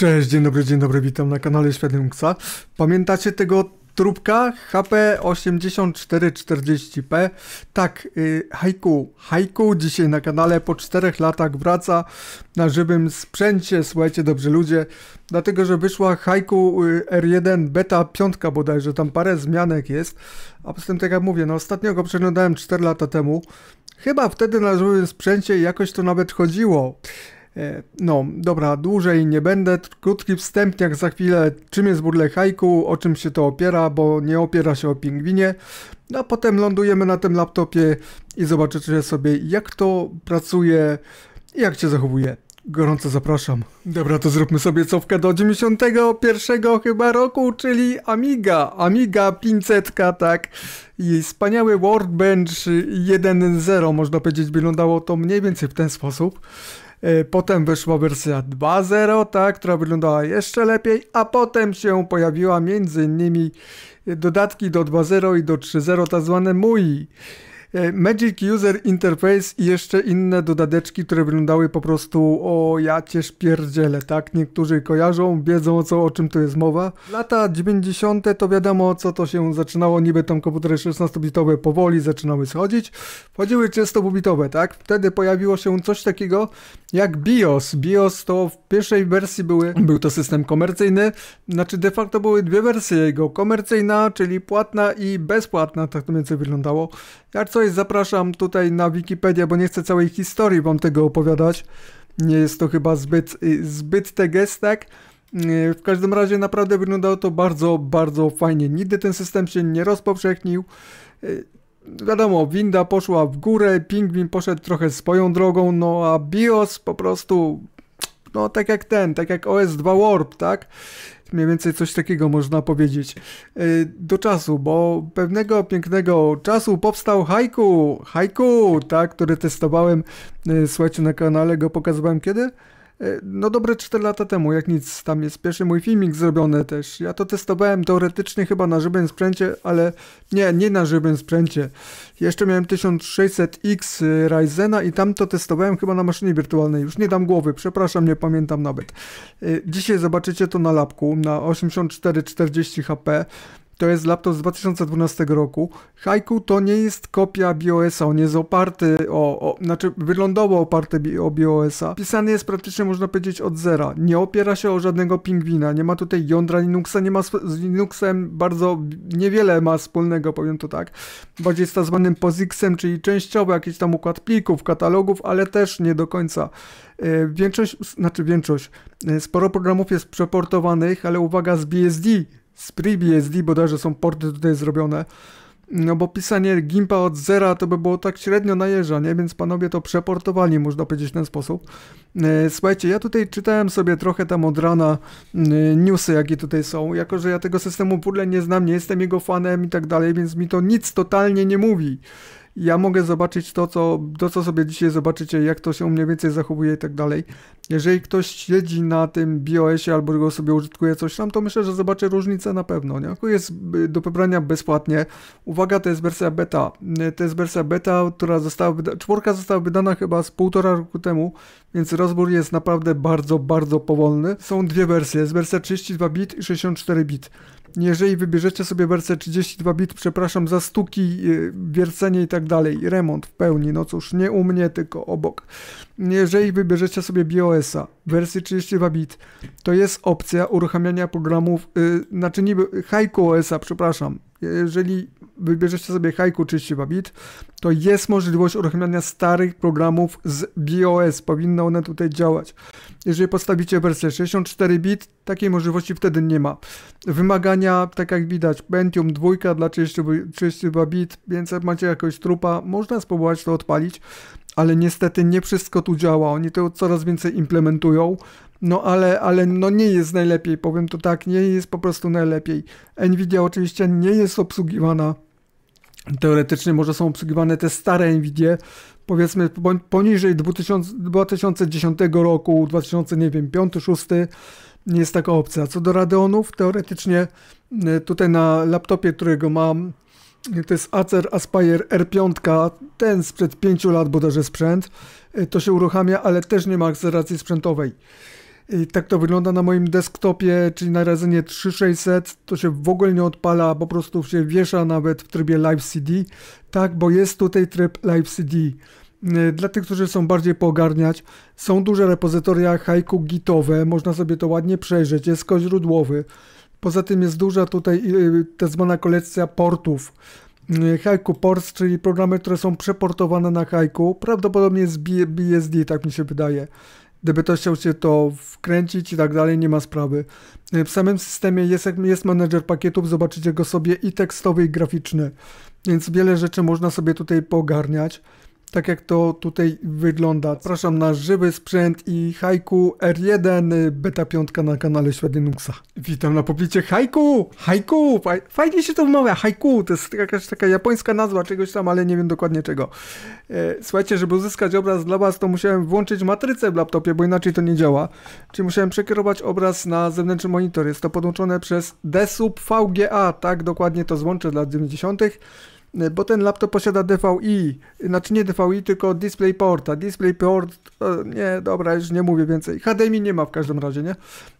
Cześć, dzień dobry, dzień dobry, witam na kanale Świadomksa. Pamiętacie tego trubka HP8440P? Tak, y, haiku, haiku dzisiaj na kanale po 4 latach wraca na żywym sprzęcie, słuchajcie dobrze ludzie, dlatego, że wyszła haiku y, R1 beta 5 bodajże, tam parę zmianek jest, a poza tym tak jak mówię, no ostatnio go przeglądałem 4 lata temu, chyba wtedy na żywym sprzęcie jakoś to nawet chodziło. E, no, dobra, dłużej nie będę. Krótki wstępniak za chwilę, czym jest burlek haiku, o czym się to opiera, bo nie opiera się o pingwinie. No, a potem lądujemy na tym laptopie i zobaczycie sobie, jak to pracuje i jak się zachowuje. Gorąco zapraszam. Dobra, to zróbmy sobie cofkę do 91 chyba roku, czyli Amiga. Amiga 500, tak. I wspaniały Workbench 1.0, można powiedzieć, wyglądało to mniej więcej w ten sposób. E, potem wyszła wersja 2.0, tak, która wyglądała jeszcze lepiej, a potem się pojawiła między innymi dodatki do 2.0 i do 3.0, tak zwane MUI. E, Magic User Interface i jeszcze inne dodateczki, które wyglądały po prostu o ja cię pierdziele, tak? Niektórzy kojarzą, wiedzą o co, o czym tu jest mowa. Lata 90. to wiadomo co to się zaczynało, niby tam komputery 16-bitowe powoli zaczynały schodzić. Wchodziły 30-bitowe, tak? Wtedy pojawiło się coś takiego jak BIOS. BIOS to w pierwszej wersji były, był to system komercyjny, znaczy de facto były dwie wersje jego, komercyjna, czyli płatna i bezpłatna, tak to mniej więcej wyglądało. Jak co coś, zapraszam tutaj na Wikipedię, bo nie chcę całej historii wam tego opowiadać. Nie jest to chyba zbyt, y, zbyt gestek. Tak? Y, w każdym razie naprawdę wyglądało to bardzo, bardzo fajnie. Nigdy ten system się nie rozpowszechnił. Y, wiadomo, winda poszła w górę, pingwin poszedł trochę swoją drogą, no a BIOS po prostu, no tak jak ten, tak jak OS2 Warp, tak? Mniej więcej coś takiego można powiedzieć. E, do czasu, bo pewnego pięknego czasu powstał haiku. Haiku, tak, który testowałem. E, słuchajcie, na kanale go pokazywałem kiedy? E, no dobre 4 lata temu, jak nic, tam jest pierwszy mój filmik zrobiony też. Ja to testowałem teoretycznie chyba na żywym sprzęcie, ale nie, nie na żywym sprzęcie. Jeszcze miałem 1600X y, Ryzena i tam to testowałem chyba na maszynie wirtualnej. Już nie dam głowy, przepraszam, nie pamiętam nawet. Y, dzisiaj zobaczycie to na lapku, na 8440 HP. To jest laptop z 2012 roku. Haiku to nie jest kopia BIOSa, a on jest oparty o, o znaczy wyglądowo oparty o BIOSa. a Pisany jest praktycznie można powiedzieć od zera. Nie opiera się o żadnego pingwina, nie ma tutaj jądra Linuxa, nie ma z Linuxem bardzo niewiele ma wspólnego, powiem to tak. Bardziej z tak zwanym czyli częściowo jakiś tam układ plików, katalogów, ale też nie do końca. E, większość, znaczy większość, e, sporo programów jest przeportowanych, ale uwaga z BSD z FreeBSD bodajże są porty tutaj zrobione. No bo pisanie Gimpa od zera to by było tak średnio na jeża, nie? Więc panowie to przeportowali, można powiedzieć w ten sposób. E, słuchajcie, ja tutaj czytałem sobie trochę tam od rana e, newsy, jakie tutaj są. Jako, że ja tego systemu Pudle nie znam, nie jestem jego fanem i tak dalej, więc mi to nic totalnie nie mówi ja mogę zobaczyć to, co, to, co sobie dzisiaj zobaczycie, jak to się u mnie więcej zachowuje i tak dalej. Jeżeli ktoś siedzi na tym bos albo go sobie użytkuje coś tam, to myślę, że zobaczy różnicę na pewno, nie? Jest y, do pobrania bezpłatnie. Uwaga, to jest wersja beta. Y, to jest wersja beta, która została, wyda- czwórka została wydana chyba z półtora roku temu, więc rozbór jest naprawdę bardzo, bardzo powolny. Są dwie wersje, jest wersja 32 bit i 64 bit jeżeli wybierzecie sobie wersję 32 bit, przepraszam za stuki, y, wiercenie i tak dalej, remont w pełni, no cóż, nie u mnie, tylko obok. Jeżeli wybierzecie sobie BIOS-a wersji 32 bit, to jest opcja uruchamiania programów, yy, znaczy niby os a przepraszam, jeżeli wybierzecie sobie Haiku 32 bit, to jest możliwość uruchamiania starych programów z BIOS. Powinny one tutaj działać. Jeżeli postawicie wersję 64 bit, takiej możliwości wtedy nie ma. Wymagania, tak jak widać, Pentium 2 dla 32 bit, więc jak macie jakiegoś trupa, można spróbować to odpalić, ale niestety nie wszystko tu działa. Oni to coraz więcej implementują. No ale, ale no nie jest najlepiej, powiem to tak, nie jest po prostu najlepiej. Nvidia oczywiście nie jest obsługiwana teoretycznie może są obsługiwane te stare Nvidia, powiedzmy poniżej 2000, 2010 roku, 2005, 6 nie jest taka opcja. Co do Radeonów, teoretycznie e, tutaj na laptopie, którego mam, e, to jest Acer Aspire R5, ten sprzed 5 lat bodajże sprzęt, e, to się uruchamia, ale też nie ma akceleracji sprzętowej. I tak to wygląda na moim desktopie, czyli na Ryzenie 3600, to się w ogóle nie odpala, po prostu się wiesza nawet w trybie Live CD, tak, bo jest tutaj tryb Live CD. Y, dla tych, którzy są bardziej poogarniać, są duże repozytoria haiku gitowe, można sobie to ładnie przejrzeć, jest kod źródłowy. Poza tym jest duża tutaj tak zwana kolekcja portów. Y, haiku Ports, czyli programy, które są przeportowane na Haiku, prawdopodobnie z BSD, tak mi się wydaje. Gdyby to chciał się to wkręcić i tak dalej, nie ma sprawy. Y, w samym systemie jest, jest manager pakietów, zobaczycie go sobie i tekstowy, i graficzny. Więc wiele rzeczy można sobie tutaj pogarniać tak jak to tutaj wygląda. Zapraszam na żywy sprzęt i Haiku R1, beta 5 na kanale Świat Witam na poplicie Haiku! Haiku! Fajnie się to wymawia, Haiku! To jest jakaś taka japońska nazwa czegoś tam, ale nie wiem dokładnie czego. E, słuchajcie, żeby uzyskać obraz dla was, to musiałem włączyć matrycę w laptopie, bo inaczej to nie działa. Czyli musiałem przekierować obraz na zewnętrzny monitor. Jest to podłączone przez DSUB VGA, tak dokładnie to złączę dla 90 Y, bo ten laptop posiada DVI, znaczy nie DVI, tylko DisplayPorta. DisplayPort, y, nie, dobra, już nie mówię więcej. HDMI nie ma w każdym razie, nie?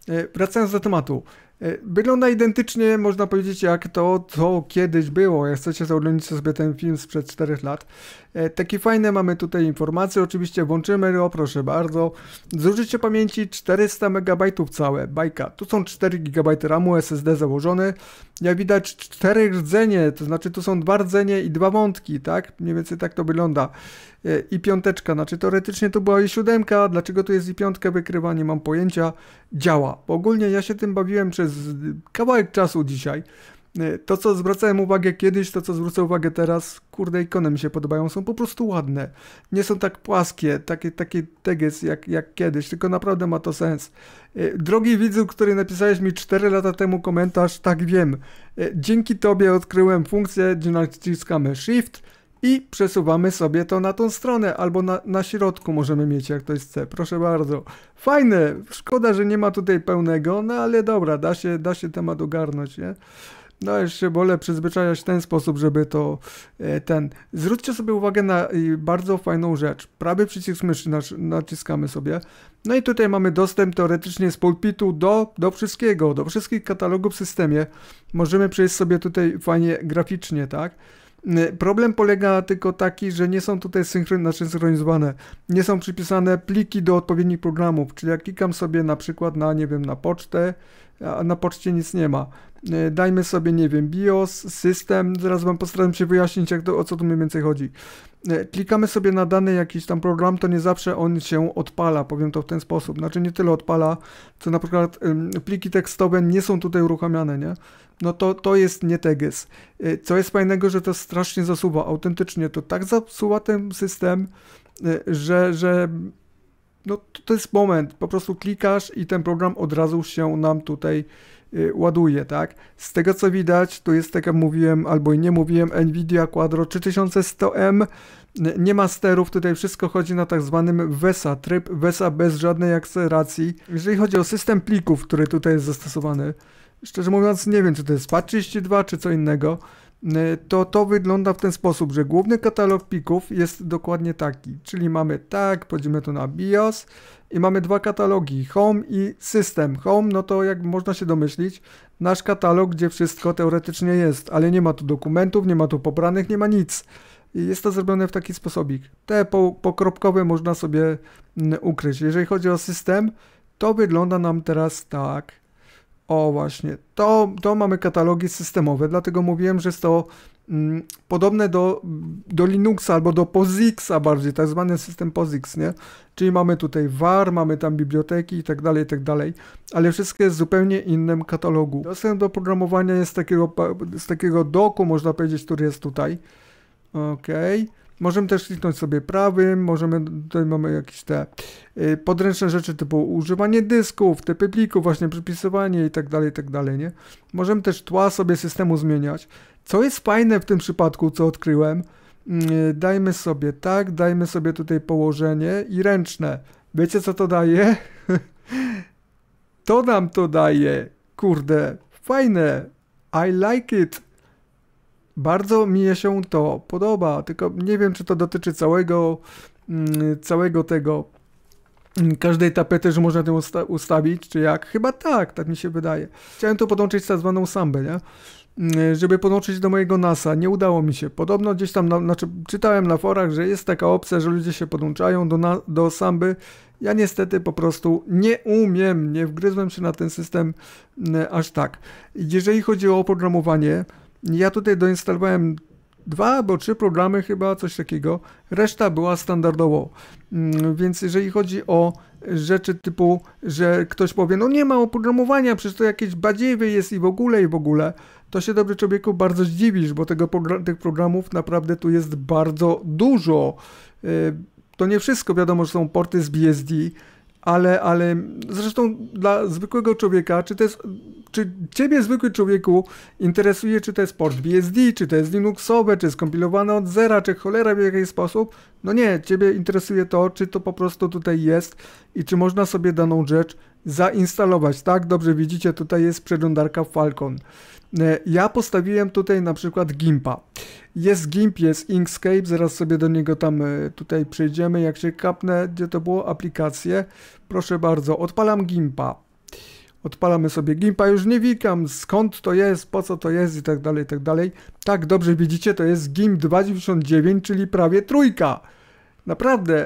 Y, wracając do tematu. E, wygląda identycznie, można powiedzieć, jak to, co kiedyś było. Jak chcecie zaoglądać sobie ten film sprzed 4 lat. E, takie fajne mamy tutaj informacje. Oczywiście włączymy go, proszę bardzo. Zużycie pamięci 400 MB całe, bajka. Tu są 4 GB RAMu SSD założony. Jak widać, 4 rdzenie, to znaczy tu są dwa rdzenie i dwa wątki, tak? Mniej więcej tak to wygląda i piąteczka, znaczy teoretycznie to była i siódemka, dlaczego tu jest i piątka wykrywa, nie mam pojęcia, działa. Bo ogólnie ja się tym bawiłem przez kawałek czasu dzisiaj. E, to, co zwracałem uwagę kiedyś, to, co zwrócę uwagę teraz, kurde, ikony mi się podobają, są po prostu ładne. Nie są tak płaskie, takie, takie teges jak, jak kiedyś, tylko naprawdę ma to sens. E, drogi widzu, który napisałeś mi 4 lata temu komentarz, tak wiem. E, dzięki tobie odkryłem funkcję, gdzie naciskamy Shift, i przesuwamy sobie to na tą stronę, albo na, na środku możemy mieć, jak ktoś chce. Proszę bardzo. Fajne, szkoda, że nie ma tutaj pełnego, no ale dobra, da się, da się temat ogarnąć, nie? No jeszcze wolę przyzwyczajać w ten sposób, żeby to e, ten... Zwróćcie sobie uwagę na bardzo fajną rzecz. Prawy przycisk myszy naciskamy sobie. No i tutaj mamy dostęp teoretycznie z pulpitu do, do wszystkiego, do wszystkich katalogów w systemie. Możemy przejść sobie tutaj fajnie graficznie, tak? Y, problem polega tylko taki, że nie są tutaj synchron, znaczy synchronizowane, nie są przypisane pliki do odpowiednich programów, czyli jak klikam sobie na przykład na, nie wiem, na pocztę, a na poczcie nic nie ma. E, dajmy sobie, nie wiem, BIOS, system, zaraz wam postaram się wyjaśnić, jak to, o co tu mniej więcej chodzi. E, klikamy sobie na dany jakiś tam program, to nie zawsze on się odpala, powiem to w ten sposób. Znaczy nie tyle odpala, co na przykład pliki tekstowe nie są tutaj uruchamiane, nie? No to, to jest nie teges. E, co jest fajnego, że to strasznie zasuwa, autentycznie to tak zasuwa ten system, że, że no to jest moment, po prostu klikasz i ten program od razu się nam tutaj y, ładuje, tak? Z tego co widać, to jest tak jak mówiłem albo i nie mówiłem, Nvidia Quadro 3100M, nie ma sterów, tutaj wszystko chodzi na tak zwanym VESA, tryb VESA bez żadnej akceleracji. Jeżeli chodzi o system plików, który tutaj jest zastosowany, szczerze mówiąc nie wiem czy to jest fat 32 czy co innego, E, to to wygląda w ten sposób, że główny katalog plików jest dokładnie taki, czyli mamy tak, podzielimy to na BIOS i mamy dwa katalogi, Home i System. Home, no to jak można się domyślić, nasz katalog, gdzie wszystko teoretycznie jest, ale nie ma tu dokumentów, nie ma tu pobranych, nie ma nic. Jest to zrobione w taki sposobik. Te pokropkowe można sobie mm, ukryć. Jeżeli chodzi o system, to wygląda nam teraz tak. O właśnie, to, to mamy katalogi systemowe, dlatego mówiłem, że jest to mm, podobne do, do Linuxa albo do POSIXa bardziej, tak zwany system POSIX, nie? Czyli mamy tutaj VAR, mamy tam biblioteki i tak dalej, i tak dalej, ale wszystko jest w zupełnie innym katalogu. Dostęp do programowania jest z takiego, z takiego doku, można powiedzieć, który jest tutaj. Okej. Okay. Możemy też kliknąć sobie prawym, możemy, tutaj mamy jakieś te y, podręczne rzeczy typu używanie dysków, typy plików, właśnie przypisywanie i tak dalej, i tak dalej, nie? Możemy też tła sobie systemu zmieniać. Co jest fajne w tym przypadku, co odkryłem, mm, y, dajmy sobie tak, dajmy sobie tutaj położenie i ręczne. Wiecie co to daje? to nam to daje, kurde, fajne, I like it. Bardzo mi się to podoba, tylko nie wiem, czy to dotyczy całego, mm, całego tego, mm, każdej tapety, że można to usta ustawić, czy jak? Chyba tak, tak mi się wydaje. Chciałem to podłączyć z tak zwaną sambę, nie? Mm, żeby podłączyć do mojego NASA. Nie udało mi się. Podobno gdzieś tam, na, znaczy czytałem na forach, że jest taka opcja, że ludzie się podłączają do, na, do samby. Ja niestety po prostu nie umiem, nie wgryzłem się na ten system aż tak. Jeżeli chodzi o oprogramowanie, ja tutaj doinstalowałem dwa albo trzy programy, chyba coś takiego. Reszta była standardowo. Mm, więc jeżeli chodzi o rzeczy typu, że ktoś powie, no nie ma oprogramowania, przecież to jakieś badziewie jest i w ogóle, i w ogóle, to się dobry człowieku bardzo zdziwisz, bo tego, tych programów naprawdę tu jest bardzo dużo. Y, to nie wszystko, wiadomo, że są porty z BSD, ale, ale zresztą dla zwykłego człowieka, czy to jest, czy ciebie zwykły człowieku interesuje, czy to jest port BSD, czy to jest Linuxowe, czy skompilowane od zera, czy cholera w jakiś sposób? No nie, ciebie interesuje to, czy to po prostu tutaj jest i czy można sobie daną rzecz zainstalować, tak? Dobrze widzicie, tutaj jest przeglądarka Falcon. E, ja postawiłem tutaj na przykład Gimpa. Jest Gimp, jest Inkscape, zaraz sobie do niego tam e, tutaj przejdziemy, jak się kapnę, gdzie to było, aplikacje. Proszę bardzo, odpalam Gimpa. Odpalamy sobie Gimpa, już nie wikam skąd to jest, po co to jest i tak dalej, i tak dalej. Tak, dobrze widzicie, to jest Gimp 299, czyli prawie trójka. Naprawdę.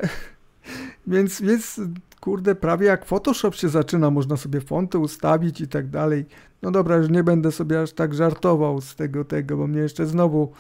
Więc, więc kurde, prawie jak Photoshop się zaczyna, można sobie fonty ustawić i tak dalej. No dobra, już nie będę sobie aż tak żartował z tego, tego, bo mnie jeszcze znowu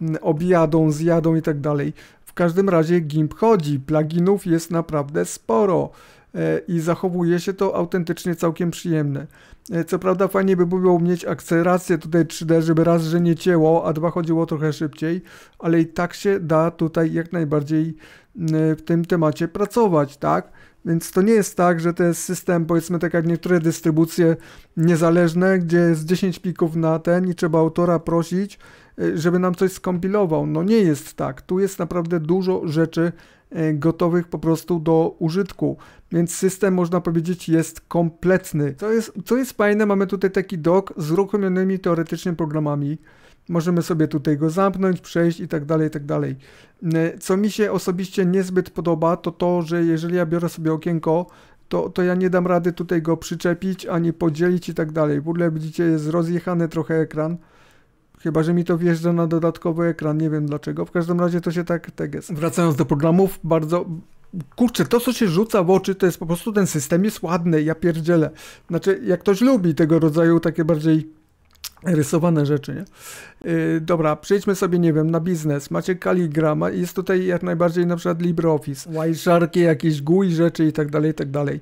mm, objadą, zjadą i tak dalej. W każdym razie GIMP chodzi, pluginów jest naprawdę sporo e, i zachowuje się to autentycznie całkiem przyjemne. E, co prawda fajnie by było mieć akcelerację tutaj 3D, żeby raz, że nie cięło, a dwa chodziło trochę szybciej, ale i tak się da tutaj jak najbardziej mm, w tym temacie pracować, tak? Więc to nie jest tak, że to jest system, powiedzmy tak jak niektóre dystrybucje niezależne, gdzie jest 10 plików na ten i trzeba autora prosić, y, żeby nam coś skompilował. No nie jest tak. Tu jest naprawdę dużo rzeczy y, gotowych po prostu do użytku. Więc system, można powiedzieć, jest kompletny. Co jest, co jest fajne, mamy tutaj taki dok z uruchomionymi teoretycznie programami możemy sobie tutaj go zamknąć, przejść i tak dalej, i tak dalej. E, co mi się osobiście niezbyt podoba, to to, że jeżeli ja biorę sobie okienko, to, to ja nie dam rady tutaj go przyczepić, ani podzielić i tak dalej. W ogóle widzicie, jest rozjechany trochę ekran. Chyba, że mi to wjeżdża na dodatkowy ekran, nie wiem dlaczego. W każdym razie to się tak, tak Wracając do programów, bardzo... Kurczę, to co się rzuca w oczy, to jest po prostu ten system jest ładny, ja pierdzielę. Znaczy, jak ktoś lubi tego rodzaju takie bardziej rysowane rzeczy, nie? Y, dobra, przejdźmy sobie, nie wiem, na biznes. Macie kaligrama, jest tutaj jak najbardziej na przykład LibreOffice, Wiresharki, jakieś GUI rzeczy i tak dalej, i tak dalej.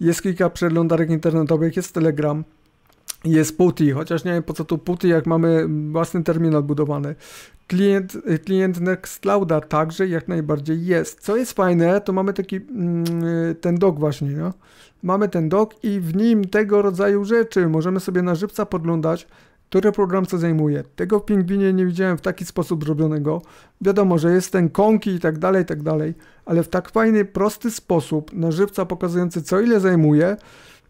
Jest kilka przeglądarek internetowych, jest Telegram, jest PuTTY, chociaż nie wiem po co tu PuTTY, jak mamy własny terminal budowany. Klient, y, klient Nextclouda także jak najbardziej jest. Co jest fajne, to mamy taki mm, y, ten dok właśnie, no. Mamy ten dok i w nim tego rodzaju rzeczy możemy sobie na żywca podglądać, który program co zajmuje. Tego w Pingwinie nie widziałem w taki sposób zrobionego. Wiadomo, że jest ten konki i tak dalej, i tak dalej, ale w tak fajny, prosty sposób, na żywca pokazujący co ile zajmuje,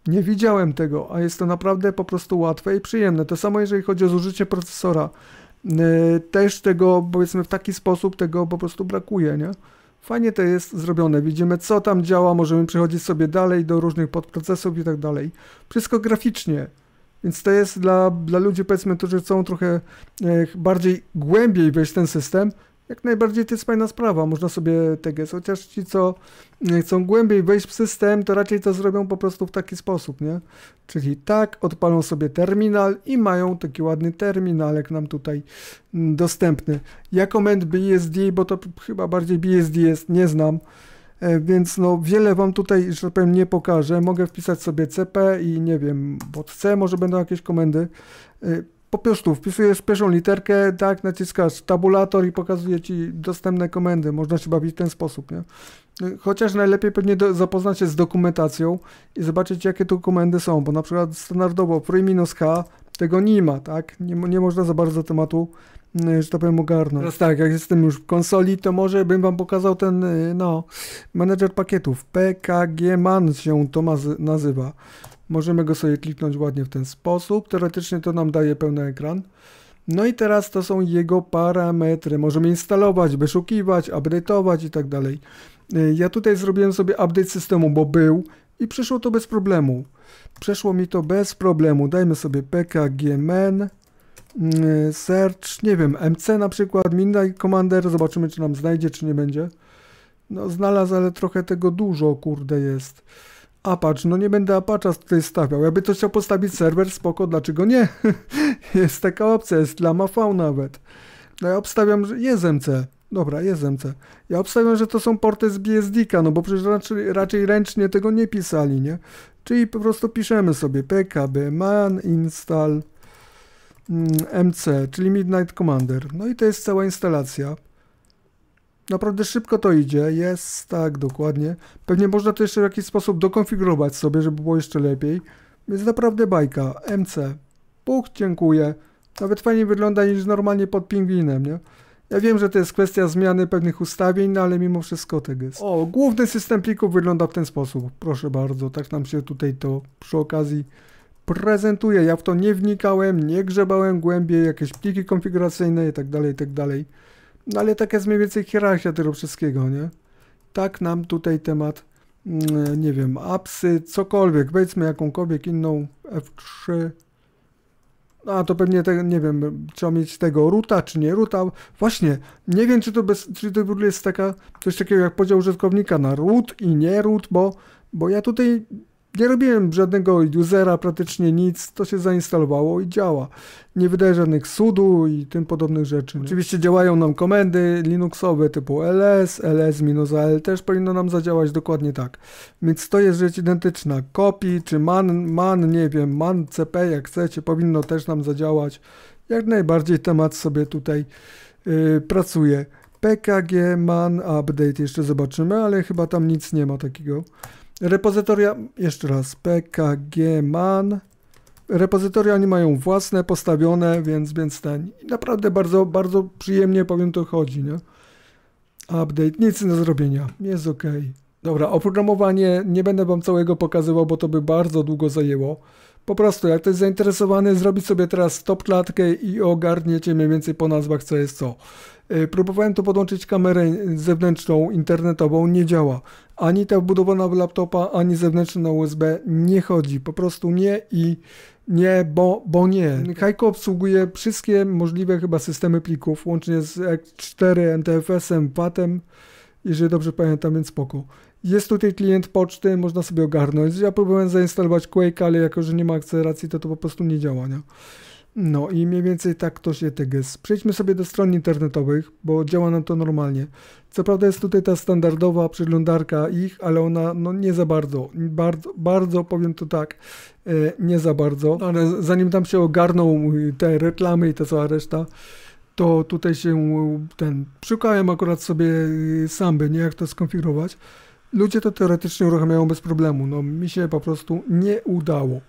nie widziałem tego, a jest to naprawdę po prostu łatwe i przyjemne. To samo jeżeli chodzi o zużycie procesora. Yy, też tego, powiedzmy, w taki sposób tego po prostu brakuje, nie? Fajnie to jest zrobione. Widzimy, co tam działa, możemy przechodzić sobie dalej do różnych podprocesów i tak dalej. Wszystko graficznie. Więc to jest dla, dla ludzi, powiedzmy, którzy chcą trochę e, bardziej głębiej wejść w ten system, jak najbardziej to jest fajna sprawa, można sobie TGS, chociaż ci, co e, chcą głębiej wejść w system, to raczej to zrobią po prostu w taki sposób, nie? Czyli tak, odpalą sobie terminal i mają taki ładny terminalek nam tutaj mm, dostępny. Ja komend BSD, bo to chyba bardziej BSD jest, nie znam, E, więc no wiele Wam tutaj, że tak powiem, nie pokażę. Mogę wpisać sobie CP i nie wiem, pod C może będą jakieś komendy. E, po prostu wpisujesz pierwszą literkę, tak, naciskasz tabulator i pokazuje Ci dostępne komendy. Można się bawić w ten sposób, nie? E, chociaż najlepiej pewnie do, zapoznać się z dokumentacją i zobaczyć, jakie tu komendy są, bo na przykład standardowo minus k tego nie ma, tak? Nie, nie można za bardzo tematu no, że to powiem, ogarnąć. Teraz tak, jak jestem już w konsoli, to może bym wam pokazał ten, y, no, manager pakietów. PKG Man się to nazywa. Możemy go sobie kliknąć ładnie w ten sposób. Teoretycznie to nam daje pełny ekran. No i teraz to są jego parametry. Możemy instalować, wyszukiwać, update'ować i tak dalej. Y, ja tutaj zrobiłem sobie update systemu, bo był i przeszło to bez problemu. Przeszło mi to bez problemu. Dajmy sobie PKGMan. Mm, search, nie wiem, MC na przykład, Midnight Commander, zobaczymy czy nam znajdzie, czy nie będzie. No znalazł, ale trochę tego dużo, kurde, jest. Apache, no nie będę Apacza tutaj stawiał. Jakby to chciał postawić serwer, spoko, dlaczego nie? jest taka opcja, jest dla MAV nawet. No ja obstawiam, że jest MC. Dobra, jest MC. Ja obstawiam, że to są porty z BSD-ka, no bo przecież raczej, raczej ręcznie tego nie pisali, nie? Czyli po prostu piszemy sobie pkb man install MC, mm, czyli Midnight Commander. No i to jest cała instalacja. Naprawdę szybko to idzie, jest tak dokładnie. Pewnie można to jeszcze w jakiś sposób dokonfigurować sobie, żeby było jeszcze lepiej. Więc naprawdę bajka, MC. Puch, dziękuję. Nawet fajnie wygląda niż normalnie pod pingwinem, nie? Ja wiem, że to jest kwestia zmiany pewnych ustawień, no ale mimo wszystko tak jest. O, główny system plików wygląda w ten sposób. Proszę bardzo, tak nam się tutaj to przy okazji prezentuje. Ja w to nie wnikałem, nie grzebałem głębiej, jakieś pliki konfiguracyjne tak, tak dalej. No ale taka jest mniej więcej hierarchia tego wszystkiego, nie? Tak nam tutaj temat, mm, nie wiem, apsy, cokolwiek, wejdźmy jakąkolwiek inną F3. A to pewnie, te, nie wiem, trzeba mieć tego ruta czy nie ruta. Właśnie, nie wiem, czy to, bez, czy to w ogóle jest taka, coś takiego jak podział użytkownika na root i nie root, bo, bo ja tutaj nie robiłem żadnego usera, praktycznie nic, to się zainstalowało i działa. Nie wydaje żadnych sudu i tym podobnych rzeczy. Nie? Oczywiście działają nam komendy linuxowe typu ls, ls-al też powinno nam zadziałać dokładnie tak. Więc to jest rzecz identyczna. Copy czy man, man nie wiem, man cp jak chcecie, powinno też nam zadziałać. Jak najbardziej temat sobie tutaj yy, pracuje. PKG man update jeszcze zobaczymy, ale chyba tam nic nie ma takiego. Repozytoria, jeszcze raz, pkgman. Repozytoria nie mają własne, postawione, więc, więc ten. Naprawdę bardzo, bardzo przyjemnie, powiem, to chodzi, nie? Update, nic do zrobienia, jest ok. Dobra, oprogramowanie nie będę Wam całego pokazywał, bo to by bardzo długo zajęło. Po prostu, jak ktoś zainteresowany, zrobić sobie teraz stop klatkę i ogarniecie mniej więcej po nazwach, co jest co. E, próbowałem to podłączyć kamerę zewnętrzną, internetową, nie działa. Ani ta wbudowana w laptopa, ani zewnętrzna USB nie chodzi. Po prostu nie i nie, bo, bo nie. Hajko obsługuje wszystkie możliwe chyba systemy plików, łącznie z 4 NTFS-em, VAT-em, jeżeli dobrze pamiętam, więc spoko. Jest tutaj klient poczty, można sobie ogarnąć. Ja próbowałem zainstalować Quake, ale jako, że nie ma akceleracji, to to po prostu nie działa, nie? No i mniej więcej tak to się tego Przejdźmy sobie do stron internetowych, bo działa nam to normalnie. Co prawda jest tutaj ta standardowa przeglądarka ich, ale ona no nie za bardzo, bardzo, bardzo powiem to tak, e, nie za bardzo, ale zanim tam się ogarną y, te reklamy i ta cała reszta, to tutaj się ten, szukałem akurat sobie y, samby, nie jak to skonfigurować ludzie to teoretycznie uruchamiają bez problemu. No mi się po prostu nie udało.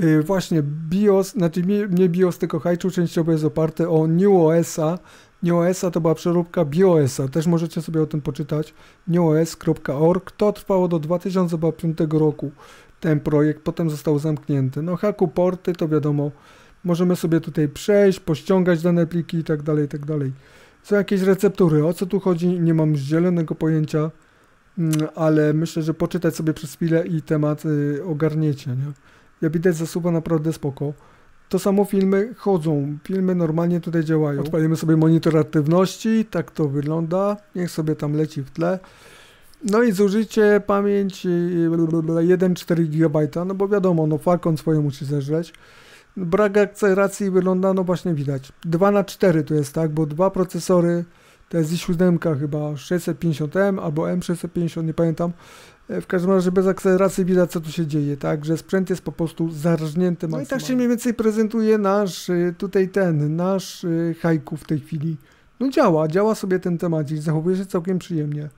Y, właśnie BIOS, znaczy nie BIOS, tylko Haichu częściowo jest oparte o NewOS-a. NewOS-a to była przeróbka BIOS-a. Też możecie sobie o tym poczytać. newOS.org. To trwało do 2005 roku. Ten projekt potem został zamknięty. No haku porty to wiadomo. Możemy sobie tutaj przejść, pościągać dane pliki i tak dalej, i tak dalej. Są jakieś receptury. O co tu chodzi? Nie mam zielonego pojęcia. Mm, ale myślę, że poczytać sobie przez chwilę i temat y, ogarniecie, nie? widać zasuwa naprawdę spoko. To samo filmy chodzą, filmy normalnie tutaj działają. Odpalimy sobie monitor aktywności, tak to wygląda, niech sobie tam leci w tle. No i zużycie pamięci 1,4 GB, no bo wiadomo, no Falcon swoje musi zeżreć. Brak akceleracji wygląda, no właśnie widać. 2 na 4 to jest, tak, bo dwa procesory to jest i siódemka chyba, 650M albo M650, nie pamiętam. E, w każdym razie bez akceleracji widać co tu się dzieje, tak? Że sprzęt jest po prostu zarżnięty No i tak się mniej więcej prezentuje nasz y, tutaj ten, nasz y, hajku w tej chwili. No działa, działa sobie ten temat i zachowuje się całkiem przyjemnie.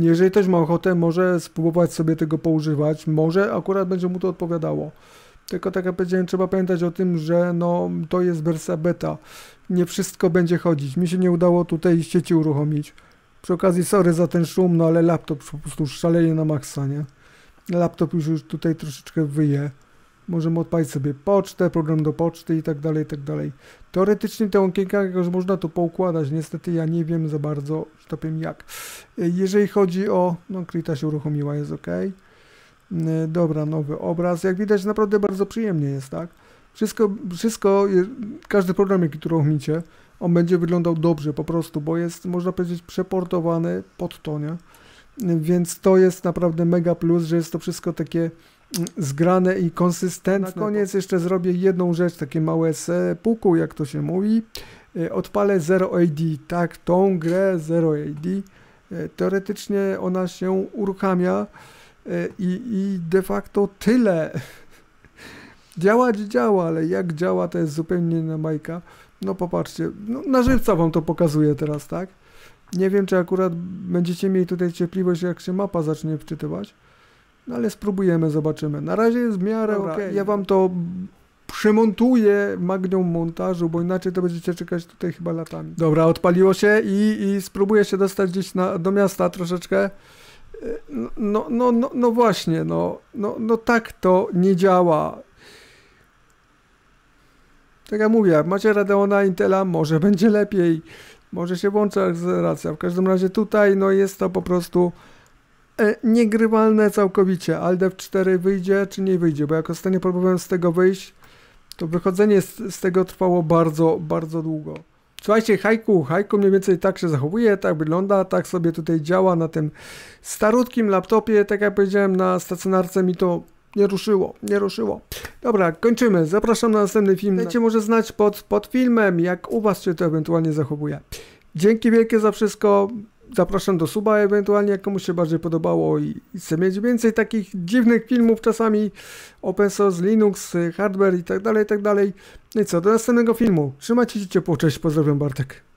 Jeżeli ktoś ma ochotę, może spróbować sobie tego poużywać, może akurat będzie mu to odpowiadało. Tylko tak jak powiedziałem, trzeba pamiętać o tym, że no, to jest wersja beta, nie wszystko będzie chodzić. Mi się nie udało tutaj sieci uruchomić. Przy okazji sorry za ten szum, no ale laptop po prostu szaleje na maksa, nie? Laptop już, już tutaj troszeczkę wyje. Możemy odpalić sobie pocztę, program do poczty i tak dalej, i tak dalej. Teoretycznie te okienka już można to poukładać, niestety ja nie wiem za bardzo, że to powiem jak. Jeżeli chodzi o... no klita się uruchomiła, jest ok. Dobra, nowy obraz. Jak widać naprawdę bardzo przyjemnie jest, tak? Wszystko, wszystko, każdy program, jaki tu ruchomicie, on będzie wyglądał dobrze po prostu, bo jest, można powiedzieć, przeportowany pod to, nie? Więc to jest naprawdę mega plus, że jest to wszystko takie mm, zgrane i konsystentne. Na koniec jeszcze zrobię jedną rzecz, takie małe sepuku, puku, jak to się mówi. E, odpalę 0AD, tak, tą grę 0AD. E, teoretycznie ona się uruchamia e, i, i de facto tyle działać działa, ale jak działa to jest zupełnie inna majka. No popatrzcie, no, na żywca wam to pokazuję teraz, tak? Nie wiem, czy akurat będziecie mieli tutaj cierpliwość, jak się mapa zacznie wczytywać, no ale spróbujemy, zobaczymy. Na razie jest w miarę Dobra, okay. Ja wam to przymontuję magnią montażu, bo inaczej to będziecie czekać tutaj chyba latami. Dobra, odpaliło się i, i spróbuję się dostać gdzieś na, do miasta troszeczkę. No, no, no, no, no właśnie, no, no, no tak to nie działa tak jak mówię, jak macie Radeona Intela, może będzie lepiej, może się włącza akceleracja. W każdym razie tutaj no jest to po prostu e, niegrywalne całkowicie. Aldev 4 wyjdzie czy nie wyjdzie, bo jak ostatnio próbowałem z tego wyjść, to wychodzenie z, z tego trwało bardzo, bardzo długo. Słuchajcie, hajku, hajku, mniej więcej tak się zachowuje, tak wygląda, tak sobie tutaj działa na tym starutkim laptopie. Tak jak powiedziałem, na stacjonarce mi to nie ruszyło, nie ruszyło. Dobra, kończymy. Zapraszam na następny film. Dajcie może znać pod, pod filmem, jak u Was się to ewentualnie zachowuje. Dzięki wielkie za wszystko. Zapraszam do suba ewentualnie, jak komuś się bardziej podobało i, chcę mieć więcej takich dziwnych filmów czasami. Open source, Linux, hardware i tak dalej, i tak dalej. No i co, do następnego filmu. Trzymajcie się ciepło, cześć, pozdrawiam Bartek.